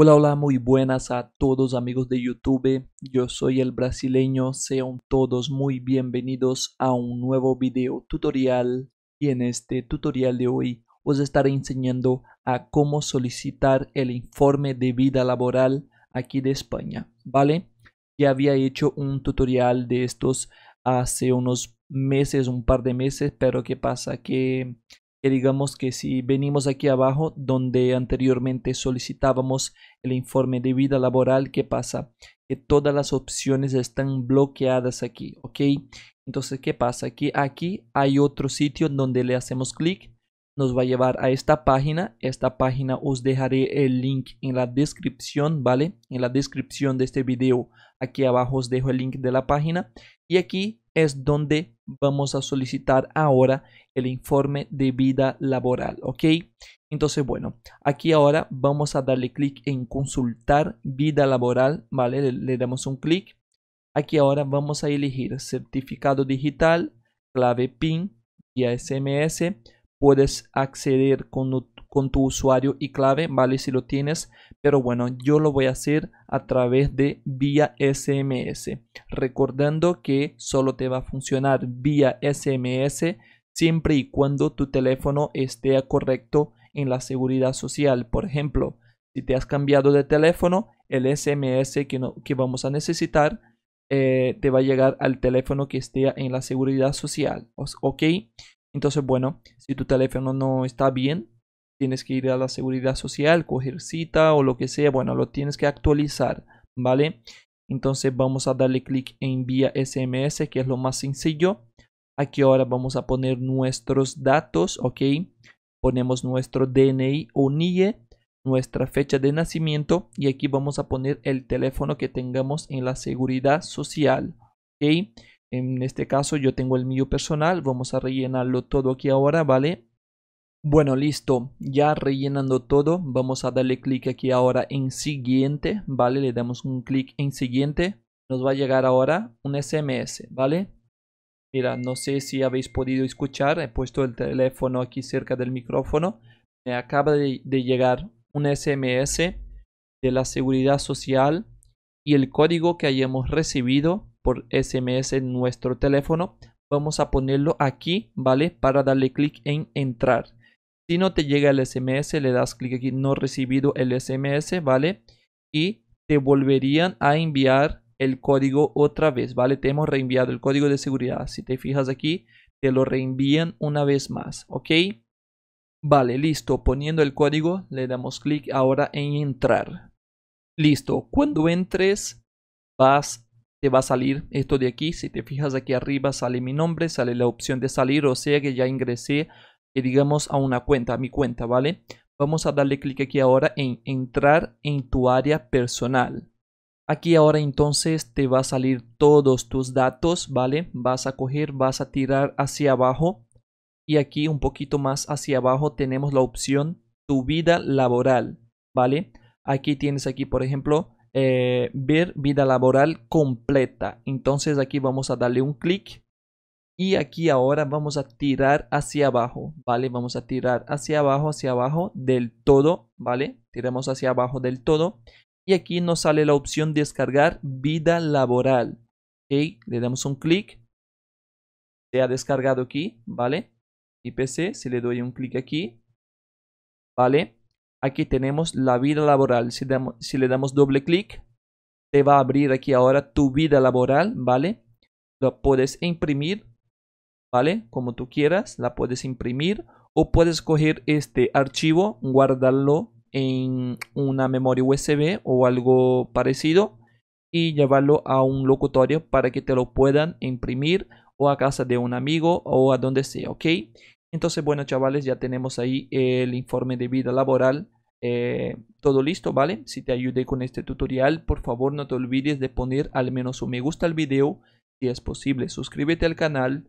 Hola, hola, muy buenas a todos amigos de YouTube. Yo soy el brasileño. Sean todos muy bienvenidos a un nuevo video tutorial. Y en este tutorial de hoy os estaré enseñando a cómo solicitar el informe de vida laboral aquí de España, ¿vale? Ya había hecho un tutorial de estos hace unos meses, un par de meses, pero ¿qué pasa? Que que digamos que si venimos aquí abajo donde anteriormente solicitábamos el informe de vida laboral, ¿qué pasa? Que todas las opciones están bloqueadas aquí, ¿ok? Entonces, ¿qué pasa? Que aquí hay otro sitio donde le hacemos clic, nos va a llevar a esta página. Esta página os dejaré el link en la descripción, ¿vale? En la descripción de este video, aquí abajo os dejo el link de la página. Y aquí es donde vamos a solicitar ahora el informe de vida laboral, ¿ok? Entonces, bueno, aquí ahora vamos a darle clic en consultar vida laboral, ¿vale? Le, damos un clic. Aquí ahora vamos a elegir certificado digital, clave PIN, y SMS. Puedes acceder con con tu usuario y clave, ¿vale? Si lo tienes, pero bueno, yo lo voy a hacer a través de vía SMS. Recordando que solo te va a funcionar vía SMS siempre y cuando tu teléfono esté correcto en la seguridad social. Por ejemplo, si te has cambiado de teléfono, el SMS que, no, que vamos a necesitar eh, te va a llegar al teléfono que esté en la seguridad social. ¿Ok? Entonces, bueno, si tu teléfono no está bien, tienes que ir a la seguridad social, coger cita o lo que sea, bueno, lo tienes que actualizar, ¿vale? Entonces vamos a darle clic en vía SMS, que es lo más sencillo. Aquí ahora vamos a poner nuestros datos, ¿ok? Ponemos nuestro DNI o NIE, nuestra fecha de nacimiento y aquí vamos a poner el teléfono que tengamos en la seguridad social, ¿ok? En este caso yo tengo el mío personal, vamos a rellenarlo todo aquí ahora, ¿vale? Bueno, listo. Ya rellenando todo, vamos a darle clic aquí ahora en siguiente, ¿vale? Le damos un clic en siguiente. Nos va a llegar ahora un SMS, ¿vale? Mira, no sé si habéis podido escuchar, he puesto el teléfono aquí cerca del micrófono. Me acaba de, llegar un SMS de la seguridad social y el código que hayamos recibido por SMS en nuestro teléfono. Vamos a ponerlo aquí, ¿vale? Para darle clic en entrar. Si no te llega el SMS, le das clic aquí, no recibido el SMS, ¿vale? Y te volverían a enviar el código otra vez, ¿vale? Te hemos reenviado el código de seguridad. Si te fijas aquí, te lo reenvían una vez más, ¿ok? Vale, listo. Poniendo el código, le damos clic ahora en entrar. Listo. Cuando entres, vas, te va a salir esto de aquí. Si te fijas aquí arriba, sale mi nombre, sale la opción de salir, o sea que ya ingresé y digamos, a una cuenta, a mi cuenta, ¿vale? Vamos a darle clic aquí ahora en entrar en tu área personal. Aquí ahora entonces te va a salir todos tus datos, ¿vale? Vas a coger, vas a tirar hacia abajo y aquí un poquito más hacia abajo tenemos la opción tu vida laboral, ¿vale? Aquí tienes aquí, por ejemplo, eh, ver vida laboral completa. Entonces aquí vamos a darle un clic y aquí ahora vamos a tirar hacia abajo, ¿vale? Vamos a tirar hacia abajo, hacia abajo del todo, ¿vale? Tiramos hacia abajo del todo. Y aquí nos sale la opción descargar vida laboral. ¿Ok? Le damos un clic. Se ha descargado aquí, ¿vale? Y PC, si le doy un clic aquí, ¿vale? Aquí tenemos la vida laboral. Si, damos, si le damos doble clic, te va a abrir aquí ahora tu vida laboral, ¿vale? Lo puedes imprimir ¿vale? Como tú quieras, la puedes imprimir o puedes coger este archivo, guardarlo en una memoria USB o algo parecido y llevarlo a un locutorio para que te lo puedan imprimir o a casa de un amigo o a donde sea, ¿ok? Entonces, bueno, chavales, ya tenemos ahí el informe de vida laboral. Eh, todo listo, ¿vale? Si te ayudé con este tutorial, por favor no te olvides de poner al menos un me gusta al video, si es posible, suscríbete al canal,